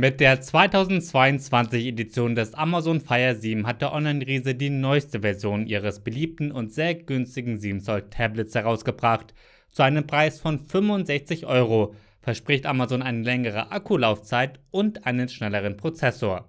Mit der 2022 Edition des Amazon Fire 7 hat der Online-Riese die neueste Version ihres beliebten und sehr günstigen 7 Zoll Tablets herausgebracht. Zu einem Preis von 65 Euro verspricht Amazon eine längere Akkulaufzeit und einen schnelleren Prozessor.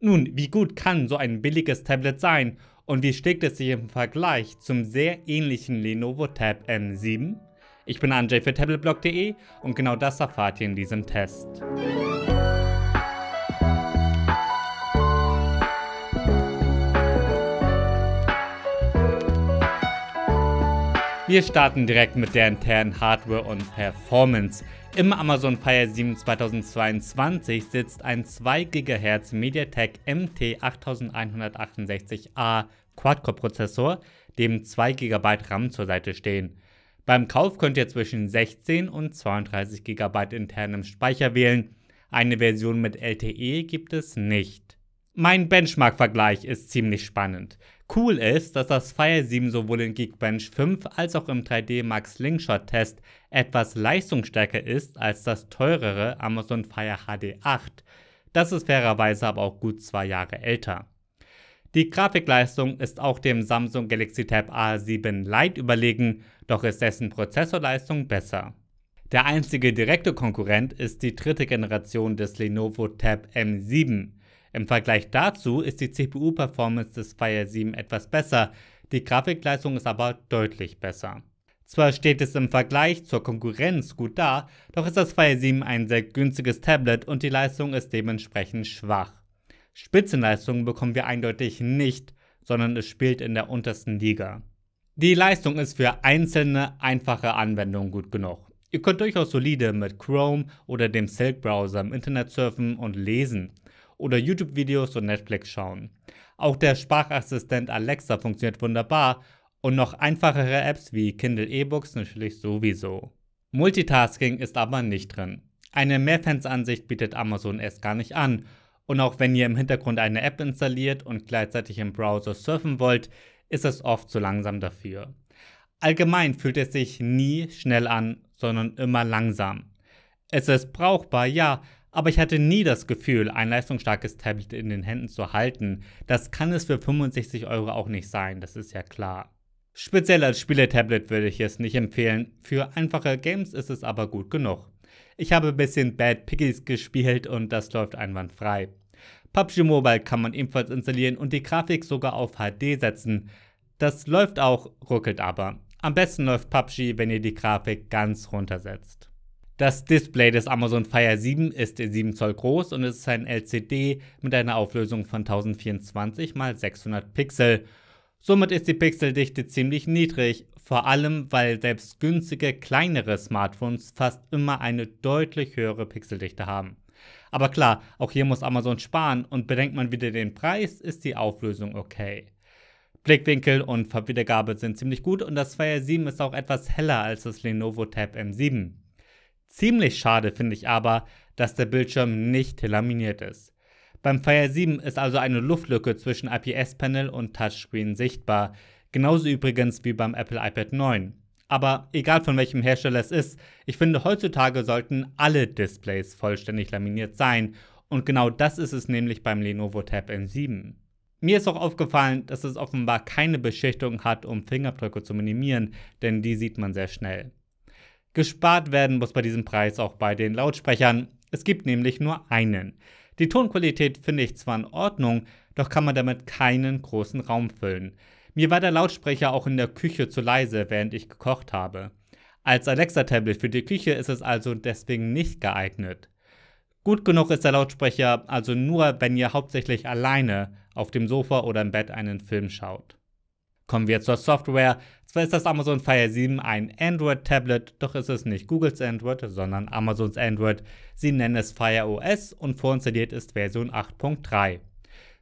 Nun, wie gut kann so ein billiges Tablet sein und wie schlägt es sich im Vergleich zum sehr ähnlichen Lenovo Tab M7? Ich bin Andrzej für tabletblog.de und genau das erfahrt ihr in diesem Test. Wir starten direkt mit der internen Hardware und Performance. Im Amazon Fire 7 2022 sitzt ein 2 GHz MediaTek MT8168A Quad-Core-Prozessor, dem 2 GB RAM zur Seite stehen. Beim Kauf könnt ihr zwischen 16 und 32 GB internem Speicher wählen. Eine Version mit LTE gibt es nicht. Mein Benchmark-Vergleich ist ziemlich spannend. Cool ist, dass das Fire 7 sowohl in Geekbench 5 als auch im 3D Max Slingshot Test etwas leistungsstärker ist als das teurere Amazon Fire HD 8. Das ist fairerweise aber auch gut zwei Jahre älter. Die Grafikleistung ist auch dem Samsung Galaxy Tab A7 Lite überlegen, doch ist dessen Prozessorleistung besser. Der einzige direkte Konkurrent ist die dritte Generation des Lenovo Tab M7. Im Vergleich dazu ist die CPU-Performance des Fire 7 etwas besser, die Grafikleistung ist aber deutlich besser. Zwar steht es im Vergleich zur Konkurrenz gut da, doch ist das Fire 7 ein sehr günstiges Tablet und die Leistung ist dementsprechend schwach. Spitzenleistungen bekommen wir eindeutig nicht, sondern es spielt in der untersten Liga. Die Leistung ist für einzelne einfache Anwendungen gut genug. Ihr könnt durchaus solide mit Chrome oder dem Silk Browser im Internet surfen und lesen oder YouTube-Videos und Netflix schauen. Auch der Sprachassistent Alexa funktioniert wunderbar und noch einfachere Apps wie Kindle E-Books natürlich sowieso. Multitasking ist aber nicht drin. Eine Mehrfensteransicht bietet Amazon erst gar nicht an. Und auch wenn ihr im Hintergrund eine App installiert und gleichzeitig im Browser surfen wollt, ist es oft zu langsam dafür. Allgemein fühlt es sich nie schnell an, sondern immer langsam. Es ist brauchbar, ja, aber ich hatte nie das Gefühl, ein leistungsstarkes Tablet in den Händen zu halten. Das kann es für 65 Euro auch nicht sein, das ist ja klar. Speziell als Spieletablet würde ich es nicht empfehlen, für einfache Games ist es aber gut genug. Ich habe ein bisschen Bad Piggies gespielt und das läuft einwandfrei. PUBG Mobile kann man ebenfalls installieren und die Grafik sogar auf HD setzen. Das läuft auch, ruckelt aber. Am besten läuft PUBG, wenn ihr die Grafik ganz runtersetzt. Das Display des Amazon Fire 7 ist 7 Zoll groß und es ist ein LCD mit einer Auflösung von 1024 x 600 Pixel. Somit ist die Pixeldichte ziemlich niedrig, vor allem weil selbst günstige kleinere Smartphones fast immer eine deutlich höhere Pixeldichte haben. Aber klar, auch hier muss Amazon sparen und bedenkt man wieder den Preis, ist die Auflösung okay. Blickwinkel und Farbwiedergabe sind ziemlich gut und das Fire 7 ist auch etwas heller als das Lenovo Tab M7. Ziemlich schade finde ich aber, dass der Bildschirm nicht laminiert ist. Beim Fire 7 ist also eine Luftlücke zwischen IPS-Panel und Touchscreen sichtbar, genauso übrigens wie beim Apple iPad 9. Aber egal von welchem Hersteller es ist, ich finde heutzutage sollten alle Displays vollständig laminiert sein und genau das ist es nämlich beim Lenovo Tab n 7 Mir ist auch aufgefallen, dass es offenbar keine Beschichtung hat, um Fingerabdrücke zu minimieren, denn die sieht man sehr schnell. Gespart werden muss bei diesem Preis auch bei den Lautsprechern. Es gibt nämlich nur einen. Die Tonqualität finde ich zwar in Ordnung, doch kann man damit keinen großen Raum füllen. Mir war der Lautsprecher auch in der Küche zu leise, während ich gekocht habe. Als Alexa-Tablet für die Küche ist es also deswegen nicht geeignet. Gut genug ist der Lautsprecher also nur, wenn ihr hauptsächlich alleine auf dem Sofa oder im Bett einen Film schaut. Kommen wir zur Software. Zwar ist das Amazon Fire 7 ein Android-Tablet, doch ist es nicht Googles Android, sondern Amazons Android. Sie nennen es Fire OS und vorinstalliert ist Version 8.3.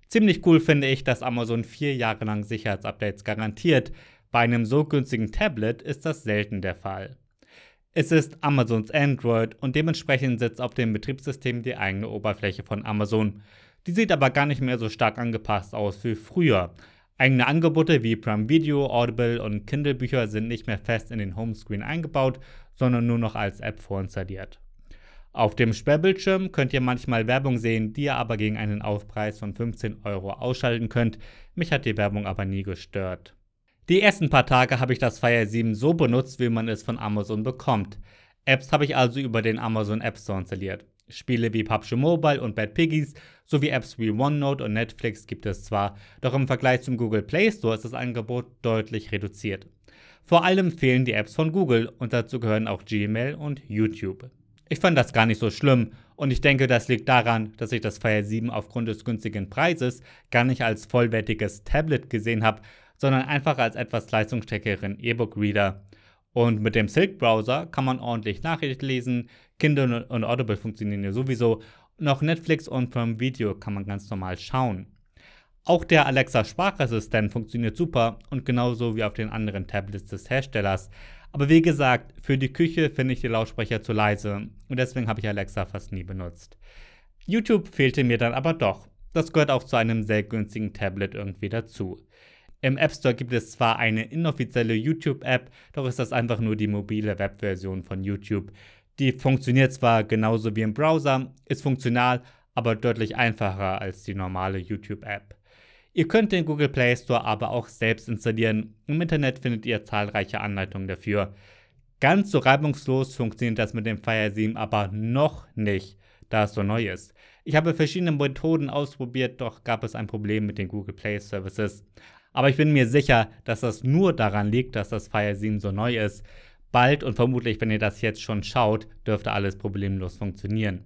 Ziemlich cool finde ich, dass Amazon vier Jahre lang Sicherheitsupdates garantiert. Bei einem so günstigen Tablet ist das selten der Fall. Es ist Amazons Android und dementsprechend sitzt auf dem Betriebssystem die eigene Oberfläche von Amazon. Die sieht aber gar nicht mehr so stark angepasst aus wie früher. Eigene Angebote wie Prime Video, Audible und Kindle-Bücher sind nicht mehr fest in den Homescreen eingebaut, sondern nur noch als App vorinstalliert. Auf dem Sperrbildschirm könnt ihr manchmal Werbung sehen, die ihr aber gegen einen Aufpreis von 15 Euro ausschalten könnt. Mich hat die Werbung aber nie gestört. Die ersten paar Tage habe ich das Fire 7 so benutzt, wie man es von Amazon bekommt. Apps habe ich also über den Amazon App Store installiert. Spiele wie PUBG Mobile und Bad Piggies sowie Apps wie OneNote und Netflix gibt es zwar, doch im Vergleich zum Google Play Store ist das Angebot deutlich reduziert. Vor allem fehlen die Apps von Google und dazu gehören auch Gmail und YouTube. Ich fand das gar nicht so schlimm und ich denke, das liegt daran, dass ich das Fire 7 aufgrund des günstigen Preises gar nicht als vollwertiges Tablet gesehen habe, sondern einfach als etwas leistungsstärkeren E-Book-Reader, und mit dem Silk-Browser kann man ordentlich Nachrichten lesen. Kindle und Audible funktionieren ja sowieso. Noch Netflix und Firm Video kann man ganz normal schauen. Auch der Alexa Sprachassistent funktioniert super und genauso wie auf den anderen Tablets des Herstellers. Aber wie gesagt, für die Küche finde ich die Lautsprecher zu leise und deswegen habe ich Alexa fast nie benutzt. YouTube fehlte mir dann aber doch. Das gehört auch zu einem sehr günstigen Tablet irgendwie dazu. Im App Store gibt es zwar eine inoffizielle YouTube-App, doch ist das einfach nur die mobile Webversion von YouTube. Die funktioniert zwar genauso wie im Browser, ist funktional, aber deutlich einfacher als die normale YouTube-App. Ihr könnt den Google Play Store aber auch selbst installieren. Im Internet findet ihr zahlreiche Anleitungen dafür. Ganz so reibungslos funktioniert das mit dem Fire 7 aber noch nicht, da es so neu ist. Ich habe verschiedene Methoden ausprobiert, doch gab es ein Problem mit den Google Play Services. Aber ich bin mir sicher, dass das nur daran liegt, dass das Fire 7 so neu ist. Bald und vermutlich, wenn ihr das jetzt schon schaut, dürfte alles problemlos funktionieren.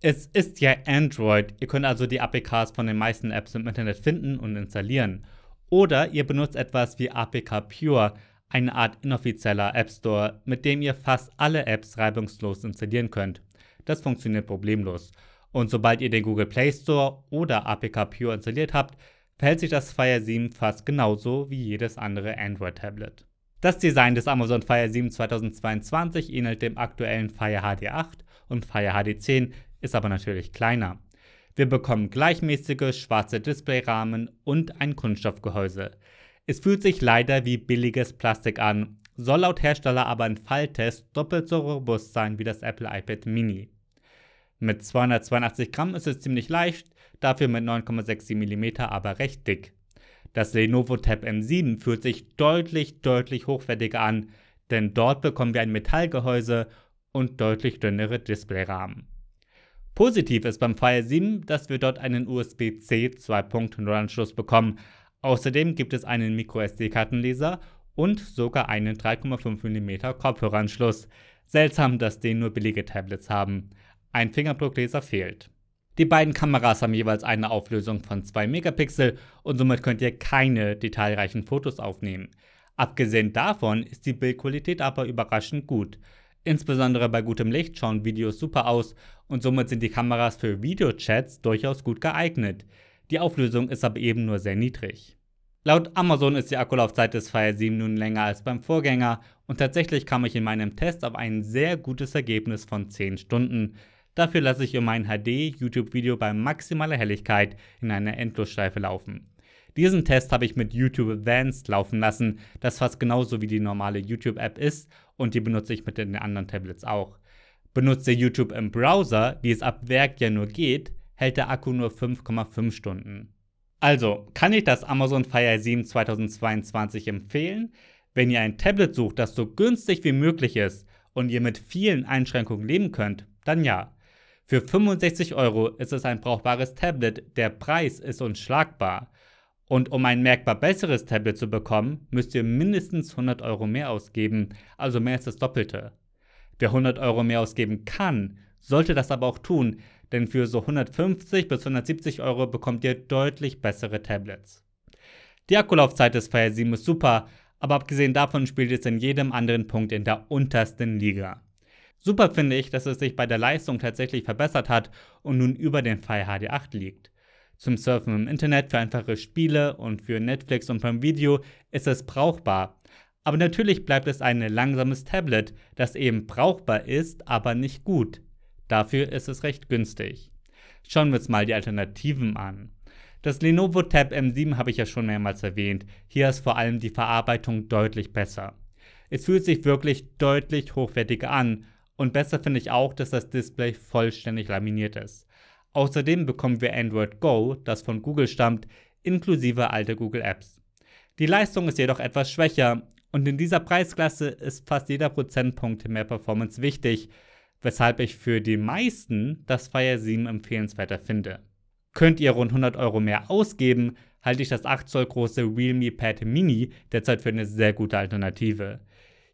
Es ist ja Android, ihr könnt also die APKs von den meisten Apps im Internet finden und installieren. Oder ihr benutzt etwas wie APK Pure, eine Art inoffizieller App Store, mit dem ihr fast alle Apps reibungslos installieren könnt. Das funktioniert problemlos. Und sobald ihr den Google Play Store oder APK Pure installiert habt, verhält sich das Fire 7 fast genauso wie jedes andere Android-Tablet. Das Design des Amazon Fire 7 2022 ähnelt dem aktuellen Fire HD 8 und Fire HD 10, ist aber natürlich kleiner. Wir bekommen gleichmäßige schwarze Displayrahmen und ein Kunststoffgehäuse. Es fühlt sich leider wie billiges Plastik an, soll laut Hersteller aber in Falltest doppelt so robust sein wie das Apple iPad Mini. Mit 282 Gramm ist es ziemlich leicht, dafür mit 9,67 mm aber recht dick. Das Lenovo Tab M7 fühlt sich deutlich, deutlich hochwertiger an, denn dort bekommen wir ein Metallgehäuse und deutlich dünnere Displayrahmen. Positiv ist beim Fire 7, dass wir dort einen USB-C 2.0 Anschluss bekommen. Außerdem gibt es einen microsd kartenleser und sogar einen 3,5 mm Kopfhöreranschluss. Seltsam, dass den nur billige Tablets haben. Ein Fingerabdruckleser fehlt. Die beiden Kameras haben jeweils eine Auflösung von 2 Megapixel und somit könnt ihr keine detailreichen Fotos aufnehmen. Abgesehen davon ist die Bildqualität aber überraschend gut. Insbesondere bei gutem Licht schauen Videos super aus und somit sind die Kameras für Videochats durchaus gut geeignet. Die Auflösung ist aber eben nur sehr niedrig. Laut Amazon ist die Akkulaufzeit des Fire 7 nun länger als beim Vorgänger und tatsächlich kam ich in meinem Test auf ein sehr gutes Ergebnis von 10 Stunden. Dafür lasse ich ihr mein HD-YouTube-Video bei maximaler Helligkeit in einer Endlosschleife laufen. Diesen Test habe ich mit YouTube Advanced laufen lassen, das fast genauso wie die normale YouTube-App ist und die benutze ich mit den anderen Tablets auch. Benutzt ihr YouTube im Browser, wie es ab Werk ja nur geht, hält der Akku nur 5,5 Stunden. Also, kann ich das Amazon Fire 7 2022 empfehlen? Wenn ihr ein Tablet sucht, das so günstig wie möglich ist und ihr mit vielen Einschränkungen leben könnt, dann ja. Für 65 Euro ist es ein brauchbares Tablet, der Preis ist unschlagbar. Und um ein merkbar besseres Tablet zu bekommen, müsst ihr mindestens 100 Euro mehr ausgeben, also mehr als das Doppelte. Wer 100 Euro mehr ausgeben kann, sollte das aber auch tun, denn für so 150 bis 170 Euro bekommt ihr deutlich bessere Tablets. Die Akkulaufzeit des Fire 7 ist super, aber abgesehen davon spielt es in jedem anderen Punkt in der untersten Liga. Super finde ich, dass es sich bei der Leistung tatsächlich verbessert hat und nun über den Fall HD8 liegt. Zum Surfen im Internet für einfache Spiele und für Netflix und beim Video ist es brauchbar. Aber natürlich bleibt es ein langsames Tablet, das eben brauchbar ist, aber nicht gut. Dafür ist es recht günstig. Schauen wir uns mal die Alternativen an. Das Lenovo Tab M7 habe ich ja schon mehrmals erwähnt. Hier ist vor allem die Verarbeitung deutlich besser. Es fühlt sich wirklich deutlich hochwertiger an und besser finde ich auch, dass das Display vollständig laminiert ist. Außerdem bekommen wir Android Go, das von Google stammt, inklusive alte Google Apps. Die Leistung ist jedoch etwas schwächer und in dieser Preisklasse ist fast jeder Prozentpunkt mehr Performance wichtig, weshalb ich für die meisten das Fire 7 empfehlenswerter finde. Könnt ihr rund 100 Euro mehr ausgeben, halte ich das 8 Zoll große Realme Pad Mini derzeit für eine sehr gute Alternative.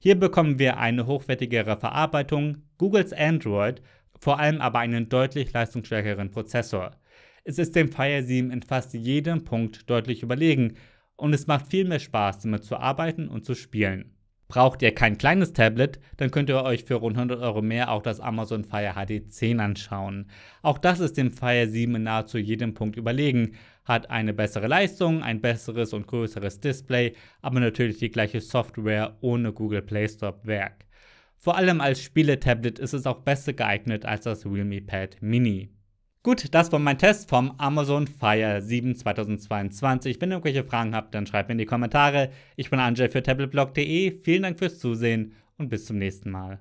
Hier bekommen wir eine hochwertigere Verarbeitung, Googles Android, vor allem aber einen deutlich leistungsstärkeren Prozessor. Es ist dem Fire 7 in fast jedem Punkt deutlich überlegen und es macht viel mehr Spaß, damit zu arbeiten und zu spielen. Braucht ihr kein kleines Tablet, dann könnt ihr euch für rund 100 Euro mehr auch das Amazon Fire HD 10 anschauen. Auch das ist dem Fire 7 in nahezu jedem Punkt überlegen, hat eine bessere Leistung, ein besseres und größeres Display, aber natürlich die gleiche Software ohne Google Play Store Werk. Vor allem als Spiele-Tablet ist es auch besser geeignet als das Realme Pad Mini. Gut, das war mein Test vom Amazon Fire 7 2022. Wenn ihr irgendwelche Fragen habt, dann schreibt mir in die Kommentare. Ich bin Angel für tabletblog.de. Vielen Dank fürs Zusehen und bis zum nächsten Mal.